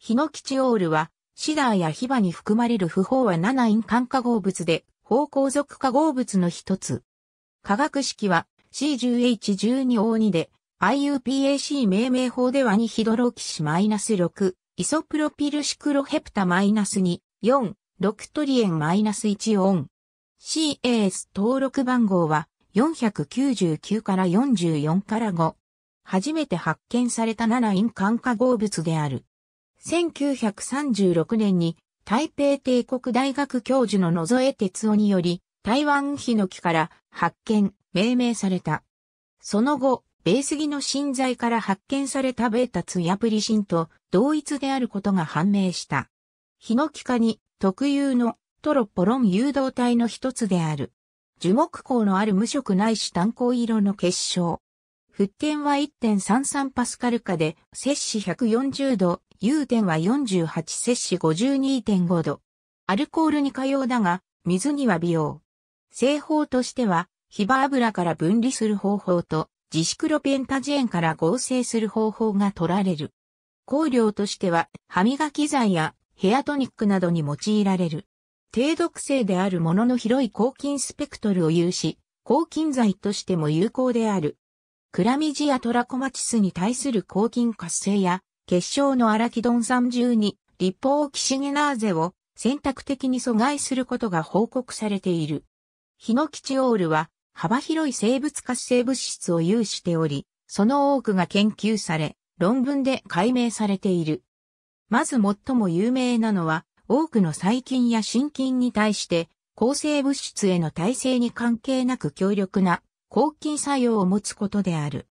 ヒノキチオールは、シダーやヒバに含まれる不飽和7イン環化合物で、芳香属化合物の一つ。化学式は C10H12O2 で、IUPAC 命名法では2ヒドロキシ -6、イソプロピルシクロヘプタ -2、4、6トリエン -1 オン。CAS 登録番号は499から44から5。初めて発見された7イン環化合物である。1936年に台北帝国大学教授の野添哲夫により台湾ヒノキから発見、命名された。その後、ベースギの新材から発見されたベータツヤプリシンと同一であることが判明した。ヒノキ科に特有のトロポロン誘導体の一つである。樹木光のある無色ないし炭鉱色の結晶。沸点は1.33パスカル下で摂氏140度融点は48摂氏52.5度。アルコールに可用だが、水には美容。製法としては、ヒバ油から分離する方法と、ジシクロペンタジエンから合成する方法が取られる。香料としては、歯磨き剤やヘアトニックなどに用いられる。低毒性であるものの広い抗菌スペクトルを有し、抗菌剤としても有効である。クラミジアトラコマチスに対する抗菌活性や結晶のアラキドン3中に、立法キシゲナーゼを選択的に阻害することが報告されている。ヒノキチオールは幅広い生物活性物質を有しており、その多くが研究され、論文で解明されている。まず最も有名なのは、多くの細菌や真菌に対して、抗生物質への耐性に関係なく強力な抗菌作用を持つことである。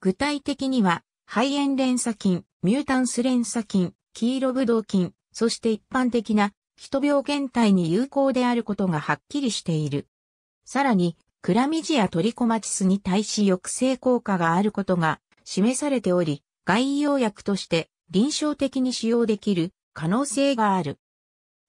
具体的には、肺炎連鎖菌、ミュータンス連鎖菌、黄色ブドウ菌、そして一般的な、人病原体に有効であることがはっきりしている。さらに、クラミジアトリコマチスに対し抑制効果があることが示されており、外用薬として臨床的に使用できる可能性がある。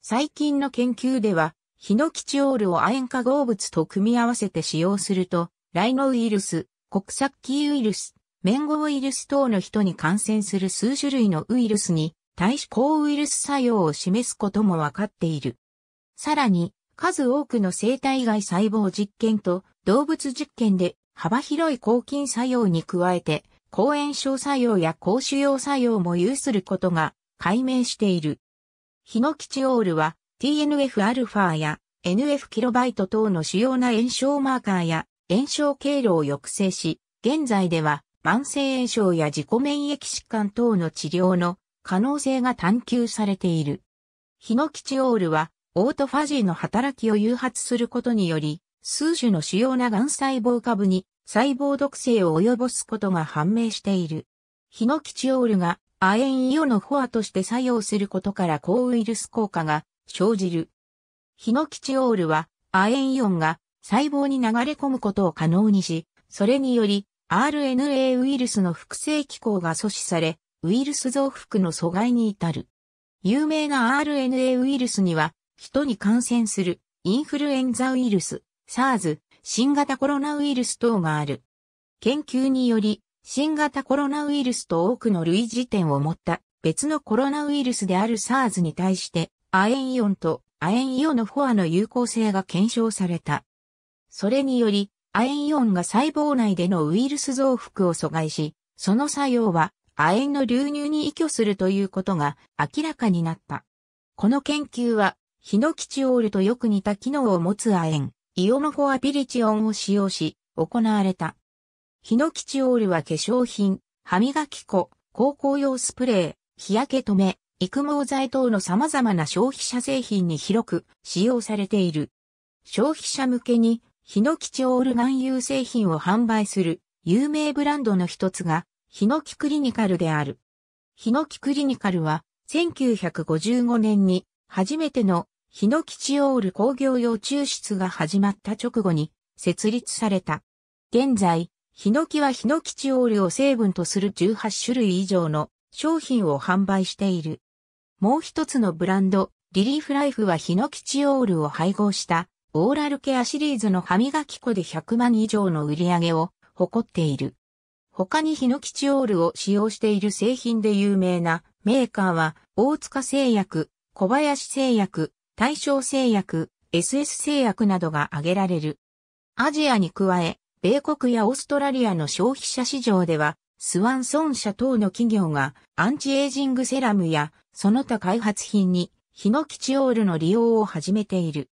最近の研究では、ヒノキチオールを亜鉛化合物と組み合わせて使用すると、ライノウイルス、国殺キウイルス、メンゴウイルス等の人に感染する数種類のウイルスに対し抗ウイルス作用を示すことも分かっている。さらに、数多くの生体外細胞実験と動物実験で幅広い抗菌作用に加えて、抗炎症作用や抗腫瘍作用も有することが解明している。ヒノキチオールは TNFα や NF キロバイト等の主要な炎症マーカーや炎症経路を抑制し、現在では慢性炎症や自己免疫疾患等の治療の可能性が探求されている。ヒノキチオールは、オートファジーの働きを誘発することにより、数種の主要な癌細胞株に細胞毒性を及ぼすことが判明している。ヒノキチオールが亜鉛イオのフォアとして作用することから抗ウイルス効果が生じる。ヒノキチオールは亜鉛イオンが細胞に流れ込むことを可能にし、それにより RNA ウイルスの複製機構が阻止され、ウイルス増幅の阻害に至る。有名な RNA ウイルスには、人に感染する、インフルエンザウイルス、SARS、新型コロナウイルス等がある。研究により、新型コロナウイルスと多くの類似点を持った別のコロナウイルスである SARS に対して、亜鉛イオンと亜鉛イオノフォアの有効性が検証された。それにより、亜鉛イオンが細胞内でのウイルス増幅を阻害し、その作用は亜鉛の流入に依拠するということが明らかになった。この研究は、ヒノキチオールとよく似た機能を持つ亜鉛、イオノフォアピリチオンを使用し、行われた。ヒノキチオールは化粧品、歯磨き粉、高校用スプレー、日焼け止め、育毛剤等の様々な消費者製品に広く使用されている。消費者向けにヒノキチオール含有製品を販売する有名ブランドの一つが、ヒノキクリニカルである。ヒノキクリニカルは、1955年に初めてのヒノキチオール工業用抽出が始まった直後に設立された。現在、ヒノキはヒノキチオールを成分とする18種類以上の商品を販売している。もう一つのブランド、リリーフライフはヒノキチオールを配合したオーラルケアシリーズの歯磨き粉で100万以上の売り上げを誇っている。他にヒノキチオールを使用している製品で有名なメーカーは大塚製薬、小林製薬、大正製薬、SS 製薬などが挙げられる。アジアに加え、米国やオーストラリアの消費者市場では、スワンソン社等の企業がアンチエイジングセラムやその他開発品にヒノキチオールの利用を始めている。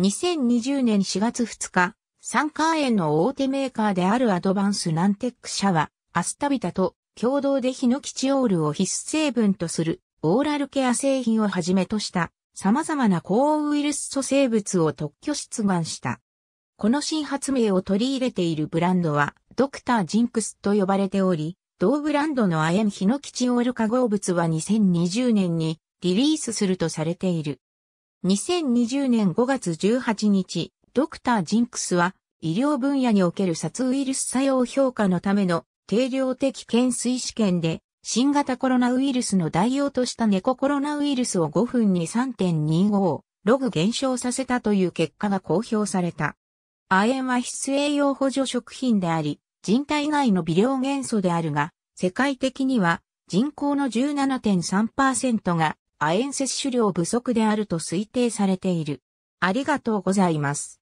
2020年4月2日、サンカー園の大手メーカーであるアドバンスナンテック社は、アスタビタと共同でヒノキチオールを必須成分とするオーラルケア製品をはじめとした様々な抗ウイルス素生物を特許出願した。この新発明を取り入れているブランドはドクタージンクスと呼ばれており、同ブランドの亜鉛ヒノキチオール化合物は2020年にリリースするとされている。2020年5月18日、ドクター・ジンクスは、医療分野における殺ウイルス作用評価のための定量的検水試験で、新型コロナウイルスの代用とした猫コロナウイルスを5分に3.25ログ減少させたという結果が公表された。亜鉛は必栄養補助食品であり、人体内の微量元素であるが、世界的には人口の17.3%が亜鉛摂取量不足であると推定されている。ありがとうございます。